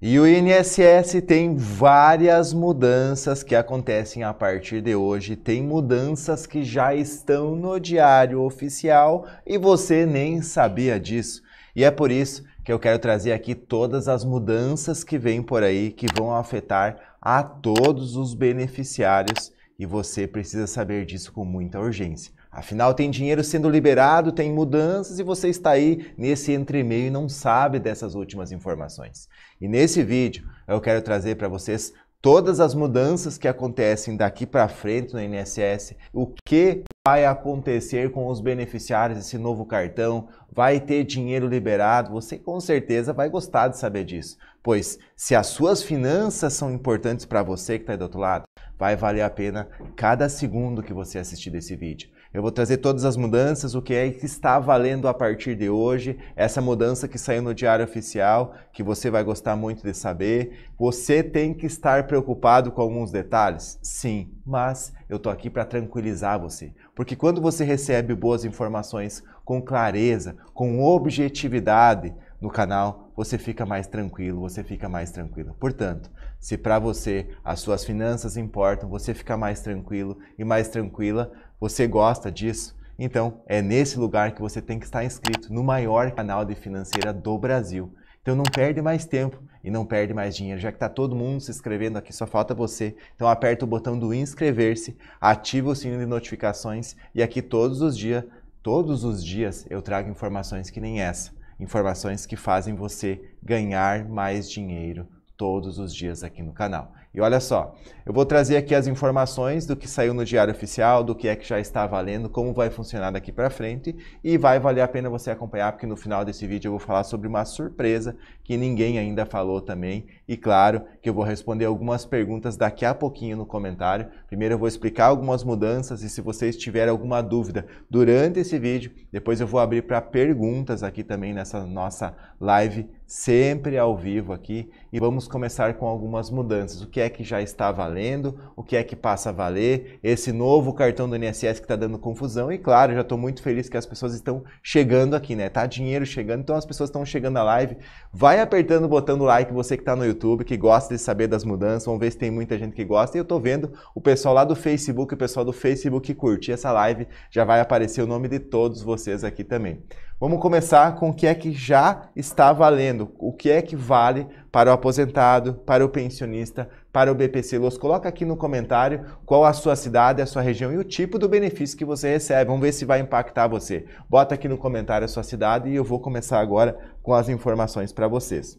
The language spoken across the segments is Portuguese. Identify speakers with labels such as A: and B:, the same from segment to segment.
A: E o INSS tem várias mudanças que acontecem a partir de hoje. Tem mudanças que já estão no Diário Oficial e você nem sabia disso. E é por isso que eu quero trazer aqui todas as mudanças que vêm por aí que vão afetar a todos os beneficiários e você precisa saber disso com muita urgência. Afinal, tem dinheiro sendo liberado, tem mudanças e você está aí nesse entremeio e não sabe dessas últimas informações. E nesse vídeo eu quero trazer para vocês todas as mudanças que acontecem daqui para frente no INSS, o que vai acontecer com os beneficiários desse novo cartão, vai ter dinheiro liberado, você com certeza vai gostar de saber disso, pois se as suas finanças são importantes para você que está do outro lado, vai valer a pena cada segundo que você assistir desse vídeo. Eu vou trazer todas as mudanças, o que é que está valendo a partir de hoje, essa mudança que saiu no Diário Oficial, que você vai gostar muito de saber. Você tem que estar preocupado com alguns detalhes? Sim, mas eu tô aqui para tranquilizar você, porque quando você recebe boas informações com clareza, com objetividade no canal, você fica mais tranquilo, você fica mais tranquilo. Portanto, se para você as suas finanças importam, você fica mais tranquilo e mais tranquila, você gosta disso? Então é nesse lugar que você tem que estar inscrito no maior canal de financeira do Brasil. Então não perde mais tempo e não perde mais dinheiro. Já que está todo mundo se inscrevendo aqui, só falta você. Então aperta o botão do inscrever-se, ativa o sininho de notificações e aqui todos os dias, todos os dias eu trago informações que nem essa, informações que fazem você ganhar mais dinheiro todos os dias aqui no canal. E olha só, eu vou trazer aqui as informações do que saiu no Diário Oficial, do que é que já está valendo, como vai funcionar daqui para frente e vai valer a pena você acompanhar, porque no final desse vídeo eu vou falar sobre uma surpresa que ninguém ainda falou também. E claro que eu vou responder algumas perguntas daqui a pouquinho no comentário. Primeiro eu vou explicar algumas mudanças e se vocês tiverem alguma dúvida durante esse vídeo, depois eu vou abrir para perguntas aqui também nessa nossa live sempre ao vivo aqui e vamos começar com algumas mudanças. O que é que já está valendo, o que é que passa a valer, esse novo cartão do INSS que está dando confusão e claro, já estou muito feliz que as pessoas estão chegando aqui, né? Tá dinheiro chegando, então as pessoas estão chegando à live. Vai apertando o botão do like, você que está no YouTube, que gosta de saber das mudanças, vamos ver se tem muita gente que gosta e eu estou vendo o pessoal lá do Facebook, o pessoal do Facebook curtir essa live, já vai aparecer o nome de todos vocês aqui também. Vamos começar com o que é que já está valendo, o que é que vale para o aposentado, para o pensionista, para o BPC Los. Coloca aqui no comentário qual a sua cidade, a sua região e o tipo do benefício que você recebe. Vamos ver se vai impactar você. Bota aqui no comentário a sua cidade e eu vou começar agora com as informações para vocês.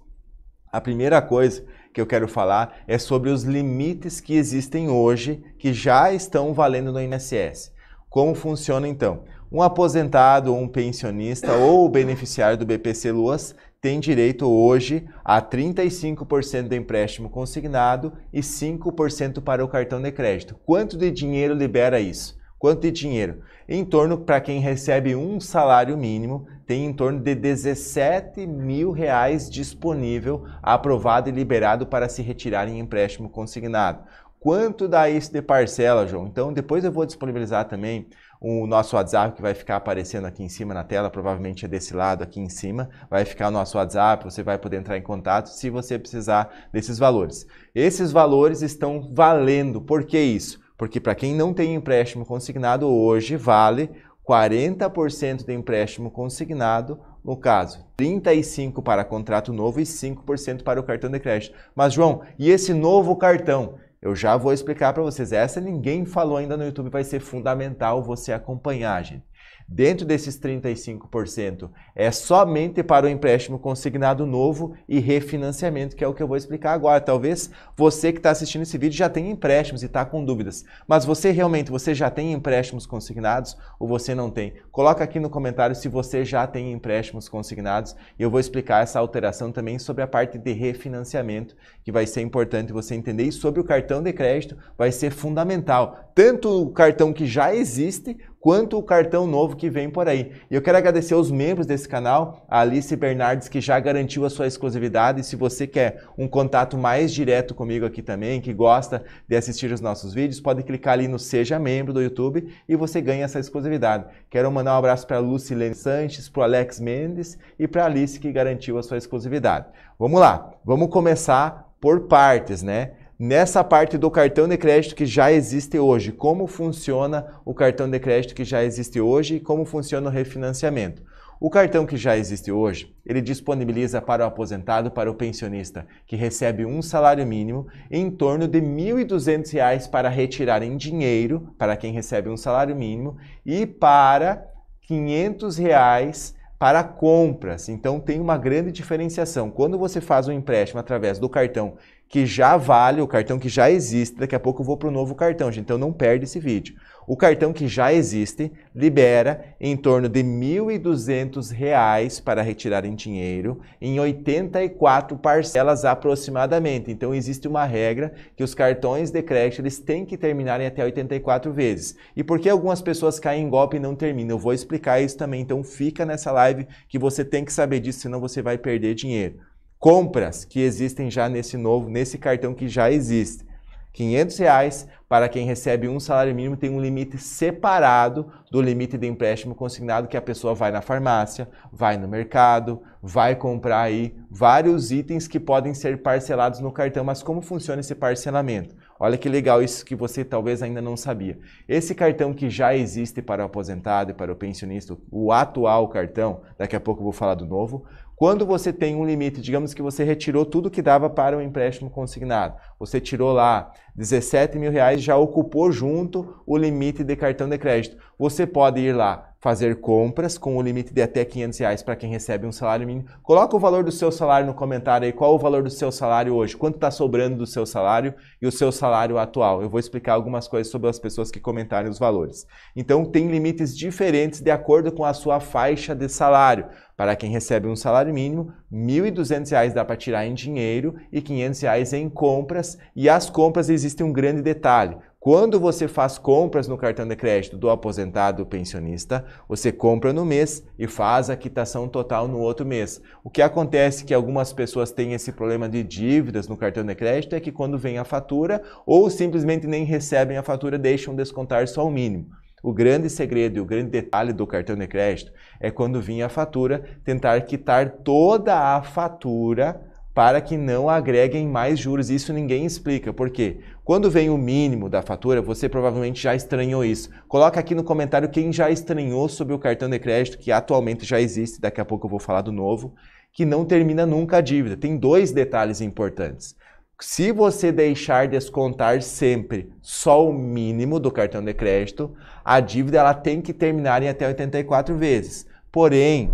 A: A primeira coisa que eu quero falar é sobre os limites que existem hoje que já estão valendo no INSS. Como funciona então? Um aposentado, um pensionista ou beneficiário do BPC Luas tem direito hoje a 35% do empréstimo consignado e 5% para o cartão de crédito. Quanto de dinheiro libera isso? Quanto de dinheiro? Em torno, para quem recebe um salário mínimo, tem em torno de 17 mil reais disponível, aprovado e liberado para se retirar em empréstimo consignado. Quanto dá isso de parcela, João? Então, depois eu vou disponibilizar também o nosso WhatsApp que vai ficar aparecendo aqui em cima na tela, provavelmente é desse lado aqui em cima, vai ficar o nosso WhatsApp, você vai poder entrar em contato se você precisar desses valores. Esses valores estão valendo, por que isso? Porque para quem não tem empréstimo consignado hoje, vale 40% de empréstimo consignado no caso, 35 para contrato novo e 5% para o cartão de crédito. Mas João, e esse novo cartão? Eu já vou explicar para vocês. Essa ninguém falou ainda no YouTube, vai ser fundamental você acompanhar, gente. Dentro desses 35%, é somente para o empréstimo consignado novo e refinanciamento, que é o que eu vou explicar agora. Talvez você que está assistindo esse vídeo já tenha empréstimos e está com dúvidas. Mas você realmente, você já tem empréstimos consignados ou você não tem? Coloca aqui no comentário se você já tem empréstimos consignados. E eu vou explicar essa alteração também sobre a parte de refinanciamento, que vai ser importante você entender. E sobre o cartão de crédito, vai ser fundamental. Tanto o cartão que já existe, quanto o cartão novo que vem por aí. E eu quero agradecer aos membros desse canal, a Alice Bernardes, que já garantiu a sua exclusividade. E se você quer um contato mais direto comigo aqui também, que gosta de assistir os nossos vídeos, pode clicar ali no Seja Membro do YouTube e você ganha essa exclusividade. Quero mandar um abraço para a Lucilene Sanches, para o Alex Mendes e para a Alice, que garantiu a sua exclusividade. Vamos lá, vamos começar por partes, né? nessa parte do cartão de crédito que já existe hoje. Como funciona o cartão de crédito que já existe hoje e como funciona o refinanciamento. O cartão que já existe hoje, ele disponibiliza para o aposentado, para o pensionista, que recebe um salário mínimo, em torno de R$ 1.200 para retirar em dinheiro, para quem recebe um salário mínimo, e para R$ 500 reais para compras. Então tem uma grande diferenciação. Quando você faz um empréstimo através do cartão que já vale, o cartão que já existe. Daqui a pouco eu vou para o novo cartão, gente. Então não perde esse vídeo. O cartão que já existe libera em torno de R$ 1.200 para retirar em dinheiro em 84 parcelas aproximadamente. Então existe uma regra que os cartões de crédito eles têm que terminar em até 84 vezes. E por que algumas pessoas caem em golpe e não terminam? Eu vou explicar isso também. Então fica nessa live que você tem que saber disso, senão você vai perder dinheiro compras que existem já nesse novo, nesse cartão que já existe. R$ 500 reais para quem recebe um salário mínimo tem um limite separado do limite de empréstimo consignado que a pessoa vai na farmácia, vai no mercado, vai comprar aí vários itens que podem ser parcelados no cartão. Mas como funciona esse parcelamento? Olha que legal isso que você talvez ainda não sabia. Esse cartão que já existe para o aposentado e para o pensionista, o atual cartão, daqui a pouco eu vou falar do novo, quando você tem um limite, digamos que você retirou tudo que dava para o empréstimo consignado, você tirou lá 17 mil reais, já ocupou junto o limite de cartão de crédito. Você pode ir lá fazer compras com o limite de até 500 reais para quem recebe um salário mínimo. Coloca o valor do seu salário no comentário aí, qual o valor do seu salário hoje, quanto está sobrando do seu salário e o seu salário atual. Eu vou explicar algumas coisas sobre as pessoas que comentarem os valores. Então tem limites diferentes de acordo com a sua faixa de salário. Para quem recebe um salário mínimo, R$ 1.200 dá para tirar em dinheiro e R$ 500 reais em compras. E as compras existe um grande detalhe. Quando você faz compras no cartão de crédito do aposentado pensionista, você compra no mês e faz a quitação total no outro mês. O que acontece que algumas pessoas têm esse problema de dívidas no cartão de crédito é que quando vem a fatura ou simplesmente nem recebem a fatura, deixam descontar só o mínimo. O grande segredo e o grande detalhe do cartão de crédito é quando vinha a fatura, tentar quitar toda a fatura para que não agreguem mais juros. Isso ninguém explica. Por quê? Quando vem o mínimo da fatura, você provavelmente já estranhou isso. Coloca aqui no comentário quem já estranhou sobre o cartão de crédito, que atualmente já existe, daqui a pouco eu vou falar do novo, que não termina nunca a dívida. Tem dois detalhes importantes se você deixar descontar sempre só o mínimo do cartão de crédito, a dívida ela tem que terminar em até 84 vezes. Porém,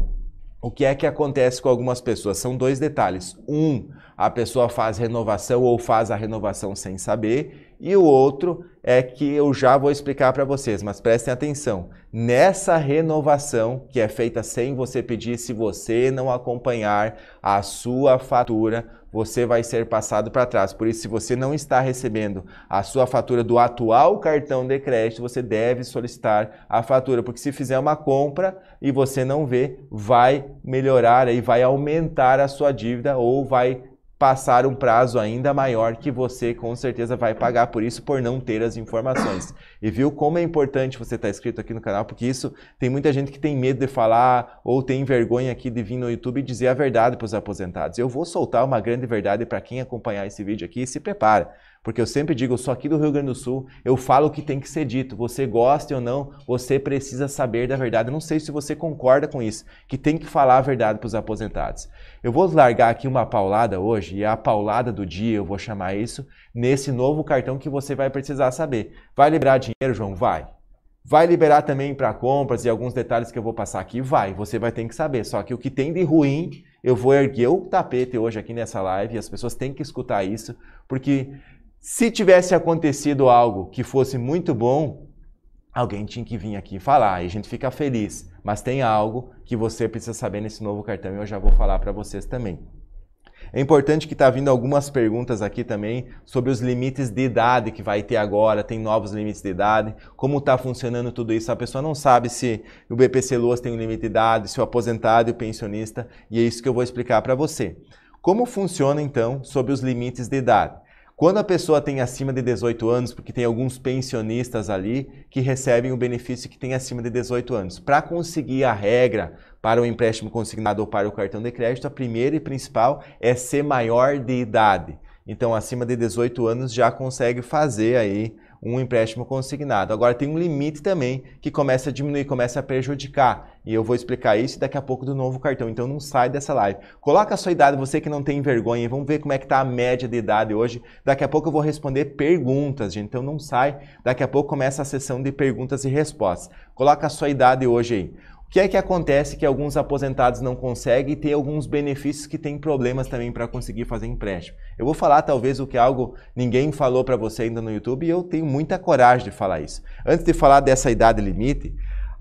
A: o que é que acontece com algumas pessoas? São dois detalhes. Um, a pessoa faz renovação ou faz a renovação sem saber, e o outro é que eu já vou explicar para vocês, mas prestem atenção. Nessa renovação que é feita sem você pedir, se você não acompanhar a sua fatura você vai ser passado para trás. Por isso, se você não está recebendo a sua fatura do atual cartão de crédito, você deve solicitar a fatura, porque se fizer uma compra e você não vê, vai melhorar e vai aumentar a sua dívida ou vai passar um prazo ainda maior que você com certeza vai pagar por isso por não ter as informações. E viu como é importante você estar tá inscrito aqui no canal, porque isso tem muita gente que tem medo de falar ou tem vergonha aqui de vir no YouTube e dizer a verdade para os aposentados. Eu vou soltar uma grande verdade para quem acompanhar esse vídeo aqui e se prepara. Porque eu sempre digo, eu sou aqui do Rio Grande do Sul, eu falo o que tem que ser dito. Você gosta ou não, você precisa saber da verdade. Eu não sei se você concorda com isso, que tem que falar a verdade para os aposentados. Eu vou largar aqui uma paulada hoje, e é a paulada do dia, eu vou chamar isso, nesse novo cartão que você vai precisar saber. Vai liberar dinheiro, João? Vai. Vai liberar também para compras e alguns detalhes que eu vou passar aqui? Vai, você vai ter que saber. Só que o que tem de ruim eu vou erguer o tapete hoje aqui nessa live e as pessoas têm que escutar isso, porque se tivesse acontecido algo que fosse muito bom, alguém tinha que vir aqui falar e a gente fica feliz. Mas tem algo que você precisa saber nesse novo cartão e eu já vou falar para vocês também. É importante que está vindo algumas perguntas aqui também sobre os limites de idade que vai ter agora, tem novos limites de idade, como está funcionando tudo isso. A pessoa não sabe se o BPC Luas tem um limite de idade, se o aposentado e o pensionista, e é isso que eu vou explicar para você. Como funciona então sobre os limites de idade? Quando a pessoa tem acima de 18 anos, porque tem alguns pensionistas ali que recebem o benefício que tem acima de 18 anos, para conseguir a regra para o empréstimo consignado ou para o cartão de crédito, a primeira e principal é ser maior de idade. Então, acima de 18 anos já consegue fazer aí um empréstimo consignado. Agora tem um limite também que começa a diminuir, começa a prejudicar. E eu vou explicar isso daqui a pouco do novo cartão. Então não sai dessa live. Coloca a sua idade, você que não tem vergonha, vamos ver como é que está a média de idade hoje. Daqui a pouco eu vou responder perguntas, gente. Então não sai. Daqui a pouco começa a sessão de perguntas e respostas. Coloca a sua idade hoje aí que é que acontece que alguns aposentados não conseguem e tem alguns benefícios que tem problemas também para conseguir fazer empréstimo. Eu vou falar talvez o que algo ninguém falou para você ainda no YouTube e eu tenho muita coragem de falar isso. Antes de falar dessa idade limite,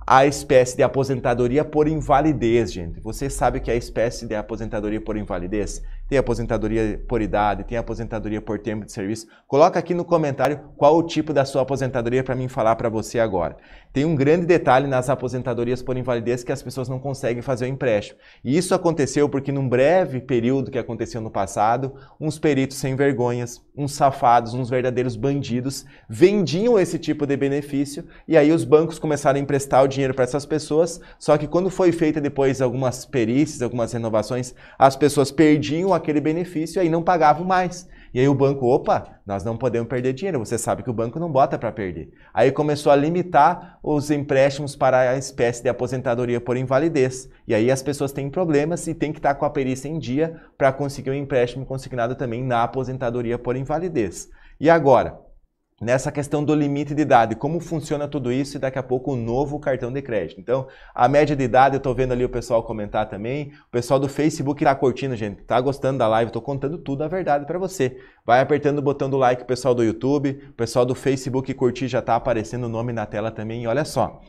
A: a espécie de aposentadoria por invalidez, gente. Você sabe que é a espécie de aposentadoria por invalidez? Tem aposentadoria por idade, tem aposentadoria por tempo de serviço. Coloca aqui no comentário qual o tipo da sua aposentadoria para mim falar para você agora. Tem um grande detalhe nas aposentadorias por invalidez que as pessoas não conseguem fazer o empréstimo. E isso aconteceu porque num breve período que aconteceu no passado, uns peritos sem vergonhas, uns safados, uns verdadeiros bandidos vendiam esse tipo de benefício e aí os bancos começaram a emprestar o dinheiro para essas pessoas, só que quando foi feita depois algumas perícias, algumas renovações, as pessoas perdiam aquele benefício e aí não pagavam mais. E aí o banco, opa, nós não podemos perder dinheiro. Você sabe que o banco não bota para perder. Aí começou a limitar os empréstimos para a espécie de aposentadoria por invalidez. E aí as pessoas têm problemas e têm que estar com a perícia em dia para conseguir um empréstimo consignado também na aposentadoria por invalidez. E agora? nessa questão do limite de idade, como funciona tudo isso e daqui a pouco o um novo cartão de crédito. Então, a média de idade, eu estou vendo ali o pessoal comentar também, o pessoal do Facebook está curtindo, gente, está gostando da live, estou contando tudo a verdade para você. Vai apertando o botão do like, o pessoal do YouTube, o pessoal do Facebook curtir já está aparecendo o nome na tela também, e olha só.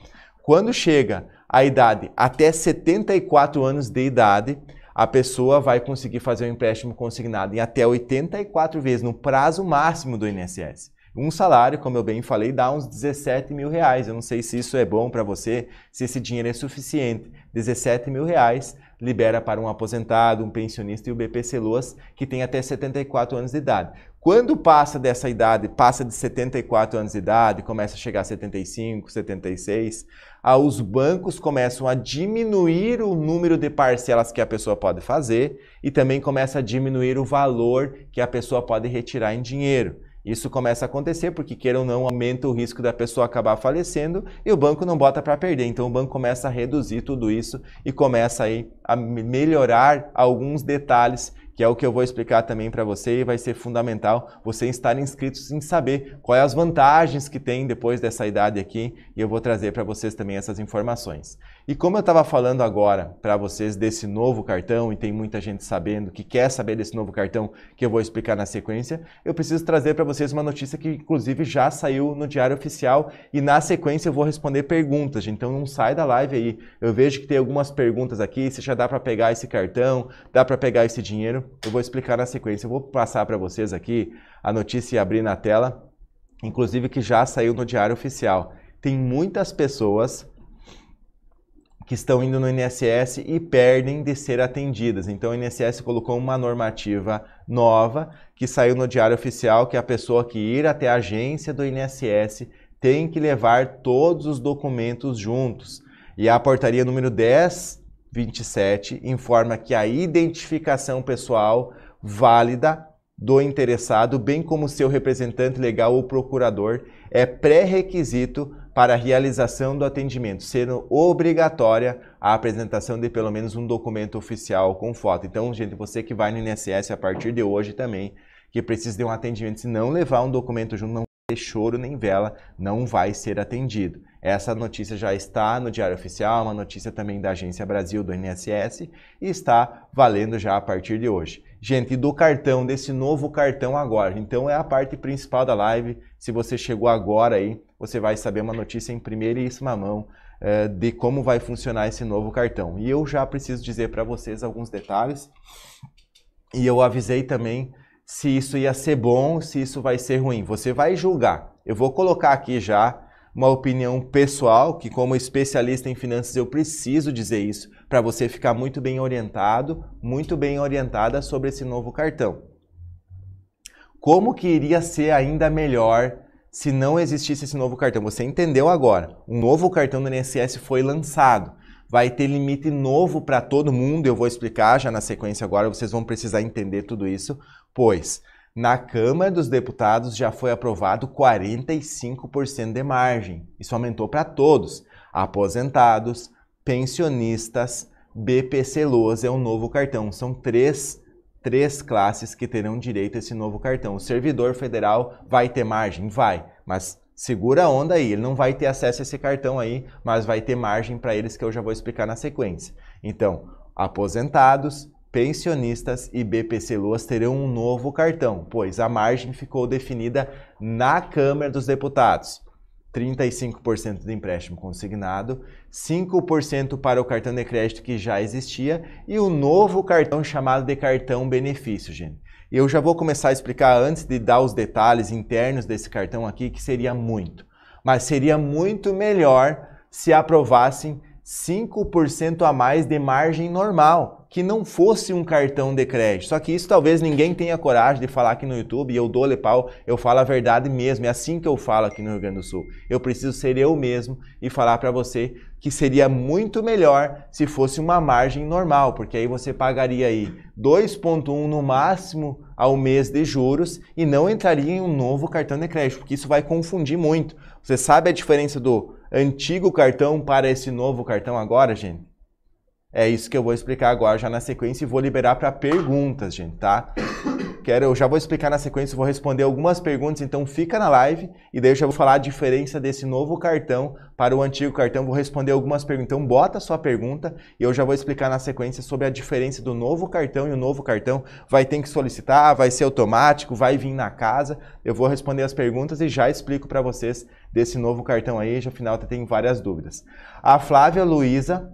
A: Quando chega a idade até 74 anos de idade, a pessoa vai conseguir fazer um empréstimo consignado em até 84 vezes, no prazo máximo do INSS. Um salário, como eu bem falei, dá uns 17 mil reais. Eu não sei se isso é bom para você, se esse dinheiro é suficiente. 17 mil reais libera para um aposentado, um pensionista e o BPC Loas, que tem até 74 anos de idade. Quando passa dessa idade, passa de 74 anos de idade, começa a chegar a 75, 76, ah, os bancos começam a diminuir o número de parcelas que a pessoa pode fazer e também começa a diminuir o valor que a pessoa pode retirar em dinheiro. Isso começa a acontecer porque, queira ou não, aumenta o risco da pessoa acabar falecendo e o banco não bota para perder. Então o banco começa a reduzir tudo isso e começa aí a melhorar alguns detalhes que é o que eu vou explicar também para você e vai ser fundamental você estarem inscritos em saber quais as vantagens que tem depois dessa idade aqui e eu vou trazer para vocês também essas informações. E como eu estava falando agora para vocês desse novo cartão, e tem muita gente sabendo que quer saber desse novo cartão que eu vou explicar na sequência, eu preciso trazer para vocês uma notícia que inclusive já saiu no Diário Oficial e na sequência eu vou responder perguntas. Então não sai da live aí. Eu vejo que tem algumas perguntas aqui, se já dá para pegar esse cartão, dá para pegar esse dinheiro. Eu vou explicar na sequência. Eu vou passar para vocês aqui a notícia e abrir na tela, inclusive que já saiu no Diário Oficial. Tem muitas pessoas que estão indo no INSS e perdem de ser atendidas. Então o INSS colocou uma normativa nova que saiu no Diário Oficial que é a pessoa que ir até a agência do INSS tem que levar todos os documentos juntos. E a portaria número 1027 informa que a identificação pessoal válida do interessado, bem como seu representante legal ou procurador, é pré-requisito para a realização do atendimento, sendo obrigatória a apresentação de pelo menos um documento oficial com foto. Então, gente, você que vai no INSS a partir de hoje também, que precisa de um atendimento, se não levar um documento junto, não ter choro nem vela, não vai ser atendido. Essa notícia já está no Diário Oficial, uma notícia também da Agência Brasil do INSS e está valendo já a partir de hoje. Gente, do cartão, desse novo cartão agora. Então é a parte principal da live. Se você chegou agora aí, você vai saber uma notícia em primeiríssima mão é, de como vai funcionar esse novo cartão. E eu já preciso dizer para vocês alguns detalhes. E eu avisei também se isso ia ser bom, se isso vai ser ruim. Você vai julgar. Eu vou colocar aqui já uma opinião pessoal, que como especialista em finanças eu preciso dizer isso, para você ficar muito bem orientado, muito bem orientada sobre esse novo cartão. Como que iria ser ainda melhor se não existisse esse novo cartão. Você entendeu agora. Um novo cartão do INSS foi lançado. Vai ter limite novo para todo mundo. Eu vou explicar já na sequência agora. Vocês vão precisar entender tudo isso, pois na Câmara dos Deputados já foi aprovado 45% de margem. Isso aumentou para todos: aposentados, pensionistas, BPC Loas é um novo cartão. São três três classes que terão direito a esse novo cartão. O servidor federal vai ter margem? Vai, mas segura a onda aí, ele não vai ter acesso a esse cartão aí, mas vai ter margem para eles que eu já vou explicar na sequência. Então, aposentados, pensionistas e BPC Luas terão um novo cartão, pois a margem ficou definida na Câmara dos Deputados. 35% do empréstimo consignado, 5% para o cartão de crédito que já existia e o novo cartão chamado de cartão benefício, gente. Eu já vou começar a explicar antes de dar os detalhes internos desse cartão aqui, que seria muito, mas seria muito melhor se aprovassem 5% a mais de margem normal, que não fosse um cartão de crédito. Só que isso talvez ninguém tenha coragem de falar aqui no YouTube, e eu dou pau, eu falo a verdade mesmo, é assim que eu falo aqui no Rio Grande do Sul. Eu preciso ser eu mesmo e falar para você que seria muito melhor se fosse uma margem normal, porque aí você pagaria aí 2.1 no máximo ao mês de juros e não entraria em um novo cartão de crédito, porque isso vai confundir muito. Você sabe a diferença do antigo cartão para esse novo cartão agora, gente? É isso que eu vou explicar agora já na sequência e vou liberar para perguntas, gente, tá? Quero, eu já vou explicar na sequência, vou responder algumas perguntas, então fica na live e daí eu já vou falar a diferença desse novo cartão para o antigo cartão, vou responder algumas perguntas. Então bota a sua pergunta e eu já vou explicar na sequência sobre a diferença do novo cartão e o novo cartão vai ter que solicitar, vai ser automático, vai vir na casa. Eu vou responder as perguntas e já explico para vocês desse novo cartão aí, já final tem várias dúvidas. A Flávia Luiza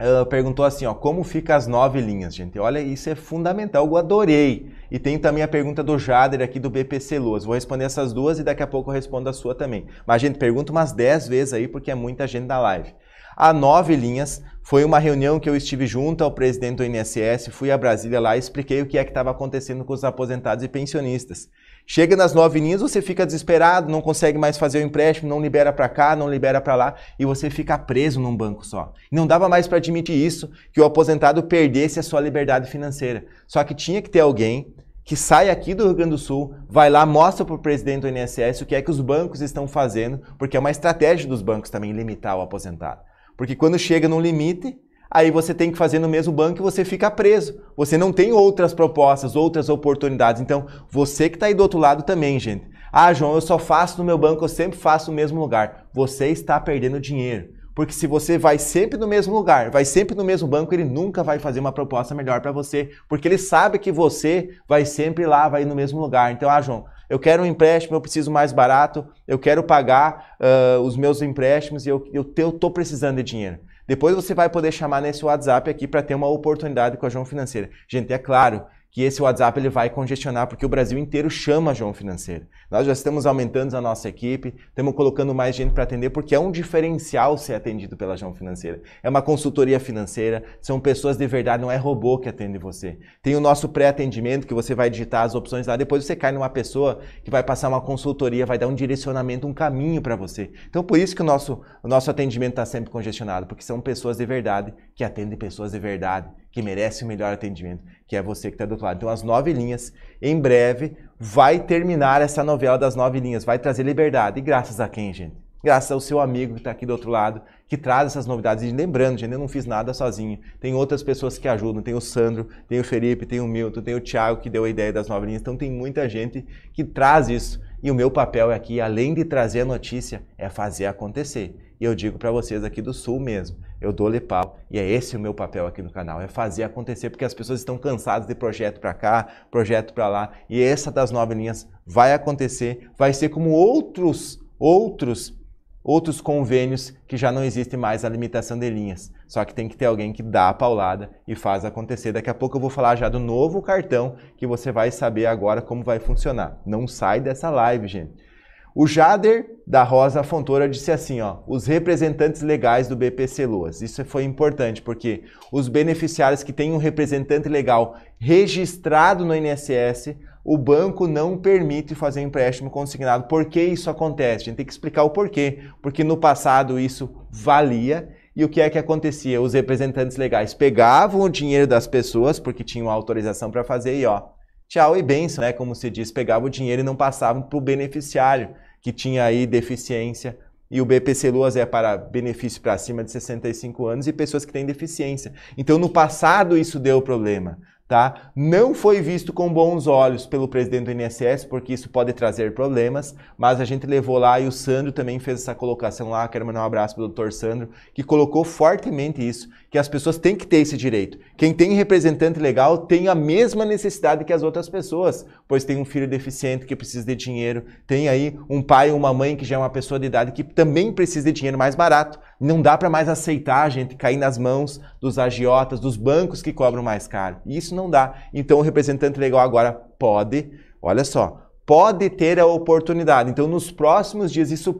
A: Uh, perguntou assim, ó, como fica as nove linhas, gente? Olha, isso é fundamental, eu adorei. E tem também a pergunta do Jader aqui do BPC Luas. Vou responder essas duas e daqui a pouco eu respondo a sua também. Mas, gente, pergunta umas dez vezes aí, porque é muita gente da live. A nove linhas foi uma reunião que eu estive junto ao presidente do INSS, fui a Brasília lá e expliquei o que é que estava acontecendo com os aposentados e pensionistas. Chega nas nove linhas, você fica desesperado, não consegue mais fazer o empréstimo, não libera para cá, não libera para lá e você fica preso num banco só. Não dava mais para admitir isso, que o aposentado perdesse a sua liberdade financeira. Só que tinha que ter alguém que sai aqui do Rio Grande do Sul, vai lá, mostra para o presidente do INSS o que é que os bancos estão fazendo, porque é uma estratégia dos bancos também limitar o aposentado. Porque quando chega num limite, aí você tem que fazer no mesmo banco e você fica preso. Você não tem outras propostas, outras oportunidades. Então, você que está aí do outro lado também, gente. Ah, João, eu só faço no meu banco, eu sempre faço no mesmo lugar. Você está perdendo dinheiro. Porque se você vai sempre no mesmo lugar, vai sempre no mesmo banco, ele nunca vai fazer uma proposta melhor para você, porque ele sabe que você vai sempre lá, vai no mesmo lugar. Então, ah, João, eu quero um empréstimo, eu preciso mais barato, eu quero pagar uh, os meus empréstimos e eu, eu, eu tô precisando de dinheiro. Depois você vai poder chamar nesse WhatsApp aqui para ter uma oportunidade com a João Financeira. Gente, é claro, que esse WhatsApp ele vai congestionar, porque o Brasil inteiro chama João Financeiro. Nós já estamos aumentando a nossa equipe, estamos colocando mais gente para atender, porque é um diferencial ser atendido pela João Financeira. É uma consultoria financeira, são pessoas de verdade, não é robô que atende você. Tem o nosso pré-atendimento, que você vai digitar as opções lá, depois você cai numa pessoa que vai passar uma consultoria, vai dar um direcionamento, um caminho para você. Então, por isso que o nosso, o nosso atendimento está sempre congestionado, porque são pessoas de verdade que atendem pessoas de verdade que merece o melhor atendimento, que é você que está do outro lado. Então, as nove linhas, em breve, vai terminar essa novela das nove linhas, vai trazer liberdade. E graças a quem, gente? Graças ao seu amigo que está aqui do outro lado, que traz essas novidades. E lembrando, gente, eu não fiz nada sozinho. Tem outras pessoas que ajudam. Tem o Sandro, tem o Felipe, tem o Milton, tem o Thiago que deu a ideia das nove linhas. Então tem muita gente que traz isso. E o meu papel aqui, além de trazer a notícia, é fazer acontecer. E eu digo para vocês aqui do Sul mesmo, eu dou-lhe pau. E é esse o meu papel aqui no canal, é fazer acontecer, porque as pessoas estão cansadas de projeto para cá, projeto para lá. E essa das nove linhas vai acontecer, vai ser como outros, outros, outros convênios que já não existe mais a limitação de linhas. Só que tem que ter alguém que dá a paulada e faz acontecer. Daqui a pouco eu vou falar já do novo cartão que você vai saber agora como vai funcionar. Não sai dessa live, gente o Jader da Rosa Fontoura disse assim, ó, os representantes legais do BPC Loas. Isso foi importante porque os beneficiários que têm um representante legal registrado no INSS, o banco não permite fazer empréstimo consignado. Por que isso acontece? A gente tem que explicar o porquê. Porque no passado isso valia e o que é que acontecia? Os representantes legais pegavam o dinheiro das pessoas porque tinham autorização para fazer e ó, tchau e benção, né? Como se diz, pegava o dinheiro e não passavam para o beneficiário que tinha aí deficiência e o BPC Luas é para benefício para acima de 65 anos e pessoas que têm deficiência. Então, no passado, isso deu problema. Tá? Não foi visto com bons olhos pelo presidente do INSS, porque isso pode trazer problemas, mas a gente levou lá e o Sandro também fez essa colocação lá. Quero mandar um abraço para o doutor Sandro, que colocou fortemente isso que as pessoas têm que ter esse direito. Quem tem representante legal tem a mesma necessidade que as outras pessoas, pois tem um filho deficiente que precisa de dinheiro, tem aí um pai ou uma mãe que já é uma pessoa de idade que também precisa de dinheiro mais barato. Não dá para mais aceitar a gente cair nas mãos dos agiotas, dos bancos que cobram mais caro. Isso não dá. Então o representante legal agora pode, olha só, pode ter a oportunidade. Então, nos próximos dias, isso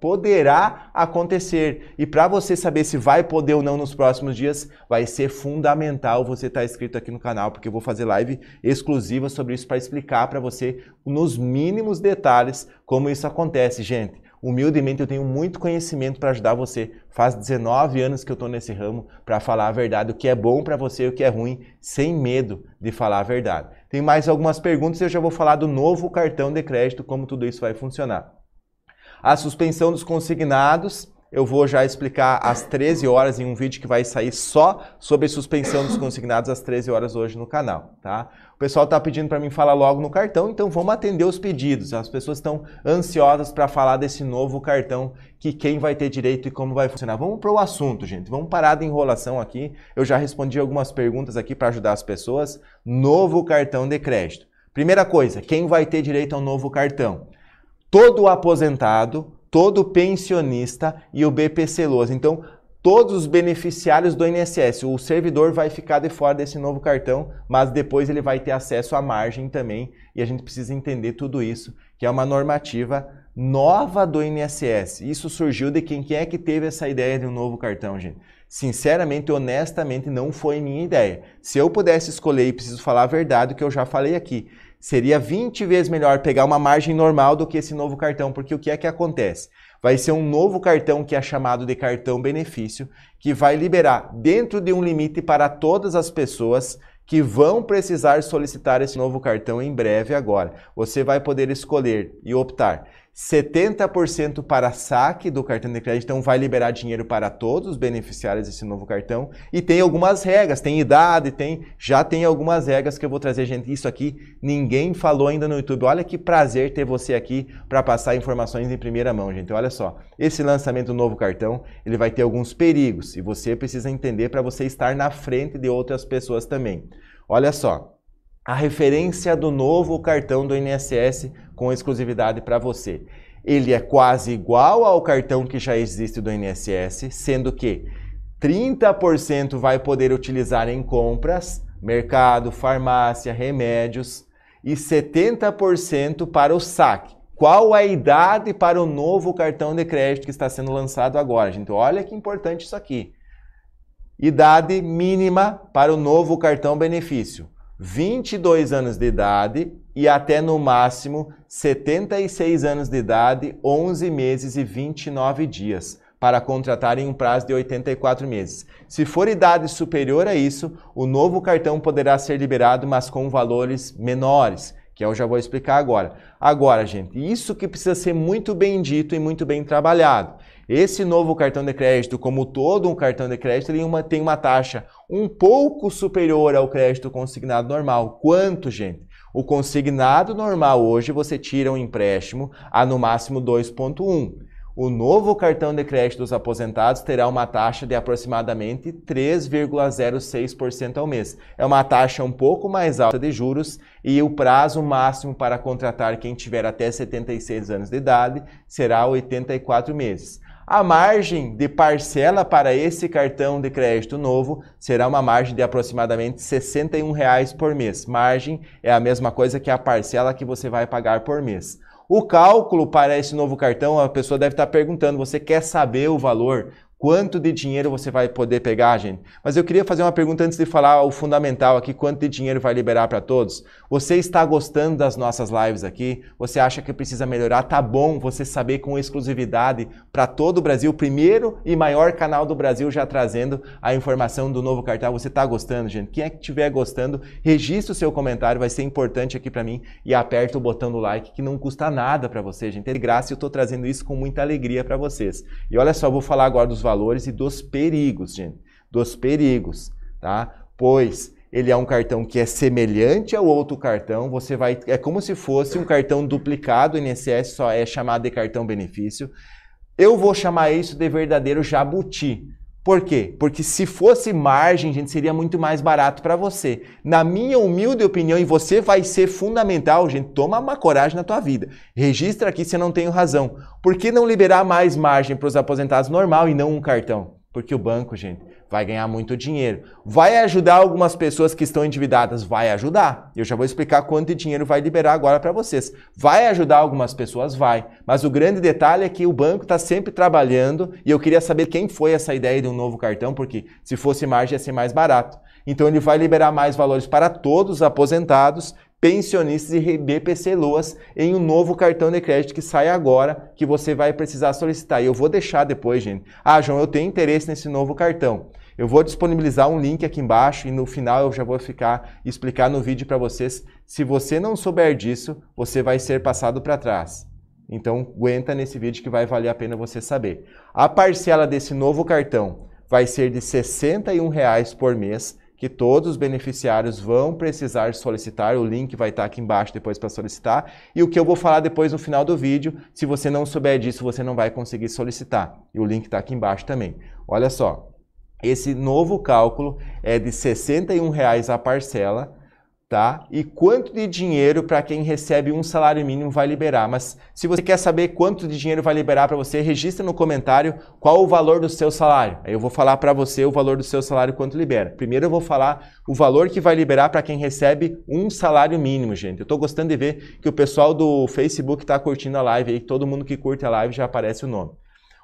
A: poderá acontecer. E para você saber se vai poder ou não nos próximos dias, vai ser fundamental você estar tá inscrito aqui no canal, porque eu vou fazer live exclusiva sobre isso para explicar para você, nos mínimos detalhes, como isso acontece, gente. Humildemente, eu tenho muito conhecimento para ajudar você. Faz 19 anos que eu estou nesse ramo para falar a verdade, o que é bom para você e o que é ruim, sem medo de falar a verdade. Tem mais algumas perguntas e eu já vou falar do novo cartão de crédito, como tudo isso vai funcionar. A suspensão dos consignados eu vou já explicar às 13 horas em um vídeo que vai sair só sobre suspensão dos consignados às 13 horas hoje no canal, tá? O pessoal está pedindo para mim falar logo no cartão, então vamos atender os pedidos. As pessoas estão ansiosas para falar desse novo cartão, que quem vai ter direito e como vai funcionar. Vamos para o assunto, gente. Vamos parar da enrolação aqui. Eu já respondi algumas perguntas aqui para ajudar as pessoas. Novo cartão de crédito. Primeira coisa, quem vai ter direito ao novo cartão? Todo aposentado todo pensionista e o BPC-Loas. Então, todos os beneficiários do INSS. O servidor vai ficar de fora desse novo cartão, mas depois ele vai ter acesso à margem também, e a gente precisa entender tudo isso, que é uma normativa nova do INSS. Isso surgiu de quem, quem é que teve essa ideia de um novo cartão, gente? Sinceramente, honestamente, não foi minha ideia. Se eu pudesse escolher, e preciso falar a verdade, o que eu já falei aqui, seria 20 vezes melhor pegar uma margem normal do que esse novo cartão, porque o que é que acontece? Vai ser um novo cartão que é chamado de cartão benefício, que vai liberar dentro de um limite para todas as pessoas que vão precisar solicitar esse novo cartão em breve agora. Você vai poder escolher e optar 70% para saque do cartão de crédito, então vai liberar dinheiro para todos os beneficiários desse novo cartão. E tem algumas regras, tem idade, tem já tem algumas regras que eu vou trazer, gente. Isso aqui ninguém falou ainda no YouTube. Olha que prazer ter você aqui para passar informações em primeira mão, gente. Olha só, esse lançamento do novo cartão, ele vai ter alguns perigos e você precisa entender para você estar na frente de outras pessoas também. Olha só, a referência do novo cartão do INSS com exclusividade para você. Ele é quase igual ao cartão que já existe do INSS, sendo que 30% vai poder utilizar em compras, mercado, farmácia, remédios e 70% para o saque. Qual a idade para o novo cartão de crédito que está sendo lançado agora, gente? Olha que importante isso aqui. Idade mínima para o novo cartão benefício: 22 anos de idade e até no máximo 76 anos de idade, 11 meses e 29 dias, para contratar em um prazo de 84 meses. Se for idade superior a isso, o novo cartão poderá ser liberado, mas com valores menores, é que eu já vou explicar agora. Agora, gente, isso que precisa ser muito bem dito e muito bem trabalhado. Esse novo cartão de crédito, como todo um cartão de crédito, ele uma, tem uma taxa um pouco superior ao crédito consignado normal. Quanto, gente? O consignado normal hoje você tira um empréstimo a no máximo 2,1. O novo cartão de crédito dos aposentados terá uma taxa de aproximadamente 3,06% ao mês. É uma taxa um pouco mais alta de juros e o prazo máximo para contratar quem tiver até 76 anos de idade será 84 meses. A margem de parcela para esse cartão de crédito novo será uma margem de aproximadamente R$ 61,00 por mês. Margem é a mesma coisa que a parcela que você vai pagar por mês. O cálculo para esse novo cartão, a pessoa deve estar perguntando: você quer saber o valor? Quanto de dinheiro você vai poder pegar, gente? Mas eu queria fazer uma pergunta antes de falar o fundamental aqui, quanto de dinheiro vai liberar para todos? Você está gostando das nossas lives aqui? Você acha que precisa melhorar? Tá bom você saber com exclusividade para todo o Brasil, primeiro e maior canal do Brasil já trazendo a informação do novo cartão. Você está gostando, gente? Quem é que estiver gostando, registre o seu comentário, vai ser importante aqui para mim e aperta o botão do like que não custa nada para você, gente. É de graça e eu estou trazendo isso com muita alegria para vocês. E olha só, vou falar agora dos valores e dos perigos, gente. Dos perigos, tá? Pois ele é um cartão que é semelhante ao outro cartão, você vai é como se fosse um cartão duplicado, o INSS só é chamado de cartão benefício. Eu vou chamar isso de verdadeiro jabuti. Por quê? Porque se fosse margem, gente, seria muito mais barato para você. Na minha humilde opinião, e você vai ser fundamental, gente, toma uma coragem na tua vida. Registra aqui se eu não tenho razão. Por que não liberar mais margem para os aposentados normal e não um cartão? Porque o banco, gente, vai ganhar muito dinheiro. Vai ajudar algumas pessoas que estão endividadas? Vai ajudar. Eu já vou explicar quanto dinheiro vai liberar agora para vocês. Vai ajudar algumas pessoas? Vai. Mas o grande detalhe é que o banco está sempre trabalhando e eu queria saber quem foi essa ideia de um novo cartão, porque se fosse margem ia ser mais barato. Então ele vai liberar mais valores para todos os aposentados, pensionistas e BPC Loas em um novo cartão de crédito que sai agora, que você vai precisar solicitar. E eu vou deixar depois, gente. Ah, João, eu tenho interesse nesse novo cartão. Eu vou disponibilizar um link aqui embaixo e no final eu já vou ficar explicar no vídeo para vocês. Se você não souber disso, você vai ser passado para trás. Então, aguenta nesse vídeo que vai valer a pena você saber. A parcela desse novo cartão vai ser de R$ reais por mês, que todos os beneficiários vão precisar solicitar. O link vai estar tá aqui embaixo depois para solicitar. E o que eu vou falar depois no final do vídeo, se você não souber disso, você não vai conseguir solicitar. E o link está aqui embaixo também. Olha só, esse novo cálculo é de R$ reais a parcela, tá? E quanto de dinheiro para quem recebe um salário mínimo vai liberar? Mas se você quer saber quanto de dinheiro vai liberar para você, registra no comentário qual o valor do seu salário. Aí eu vou falar para você o valor do seu salário quanto libera. Primeiro eu vou falar o valor que vai liberar para quem recebe um salário mínimo, gente. Eu estou gostando de ver que o pessoal do Facebook está curtindo a live aí, todo mundo que curte a live já aparece o nome.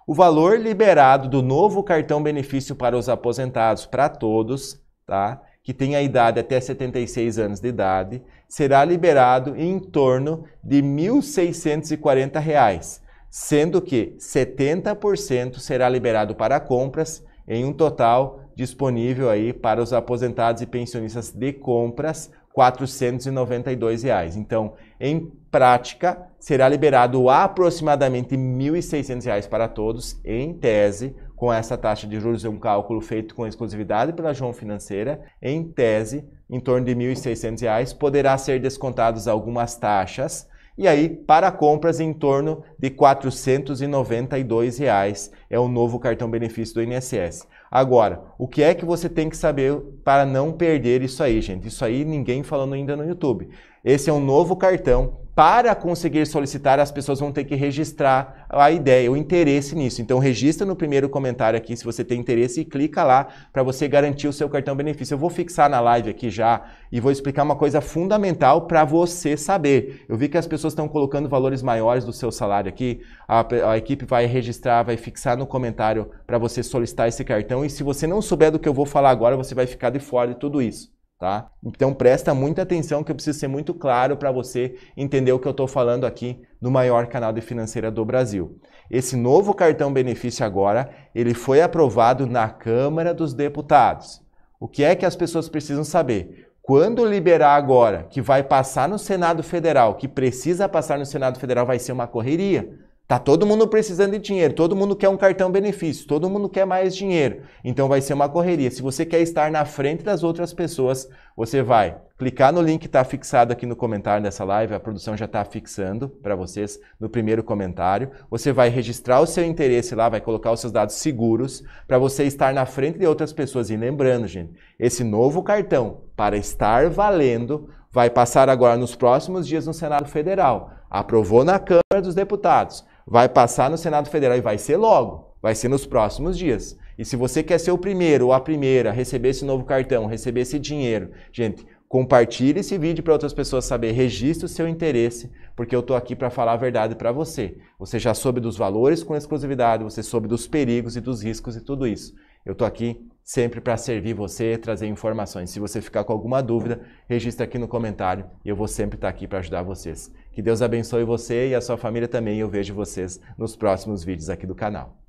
A: O valor liberado do novo cartão benefício para os aposentados, para todos, tá? que tem a idade até 76 anos de idade, será liberado em torno de R$ 1.640, reais, sendo que 70% será liberado para compras, em um total disponível aí para os aposentados e pensionistas de compras 492 reais. Então, em prática, será liberado aproximadamente 1.600 reais para todos, em tese, com essa taxa de juros, é um cálculo feito com exclusividade pela João Financeira, em tese, em torno de 1.600 reais, poderá ser descontados algumas taxas, e aí, para compras, em torno de R$ 492. Reais, é o novo cartão benefício do INSS. Agora, o que é que você tem que saber para não perder isso aí, gente? Isso aí ninguém falando ainda no YouTube. Esse é um novo cartão para conseguir solicitar, as pessoas vão ter que registrar a ideia, o interesse nisso. Então, registra no primeiro comentário aqui se você tem interesse e clica lá para você garantir o seu cartão benefício. Eu vou fixar na live aqui já e vou explicar uma coisa fundamental para você saber. Eu vi que as pessoas estão colocando valores maiores do seu salário aqui. A, a equipe vai registrar, vai fixar no comentário para você solicitar esse cartão. E se você não souber do que eu vou falar agora, você vai ficar de fora de tudo isso tá? Então presta muita atenção que eu preciso ser muito claro para você entender o que eu estou falando aqui no maior canal de financeira do Brasil. Esse novo cartão benefício agora, ele foi aprovado na Câmara dos Deputados. O que é que as pessoas precisam saber? Quando liberar agora, que vai passar no Senado Federal, que precisa passar no Senado Federal, vai ser uma correria Tá todo mundo precisando de dinheiro, todo mundo quer um cartão benefício, todo mundo quer mais dinheiro. Então vai ser uma correria. Se você quer estar na frente das outras pessoas, você vai clicar no link que está fixado aqui no comentário dessa live, a produção já está fixando para vocês no primeiro comentário. Você vai registrar o seu interesse lá, vai colocar os seus dados seguros para você estar na frente de outras pessoas. E lembrando, gente, esse novo cartão, para estar valendo, vai passar agora nos próximos dias no Senado Federal. Aprovou na Câmara dos Deputados Vai passar no Senado Federal e vai ser logo, vai ser nos próximos dias. E se você quer ser o primeiro ou a primeira a receber esse novo cartão, receber esse dinheiro, gente, compartilhe esse vídeo para outras pessoas saber, registre o seu interesse, porque eu estou aqui para falar a verdade para você. Você já soube dos valores com exclusividade, você soube dos perigos e dos riscos e tudo isso. Eu estou aqui sempre para servir você, trazer informações. Se você ficar com alguma dúvida, registre aqui no comentário e eu vou sempre estar tá aqui para ajudar vocês. Que Deus abençoe você e a sua família também. Eu vejo vocês nos próximos vídeos aqui do canal.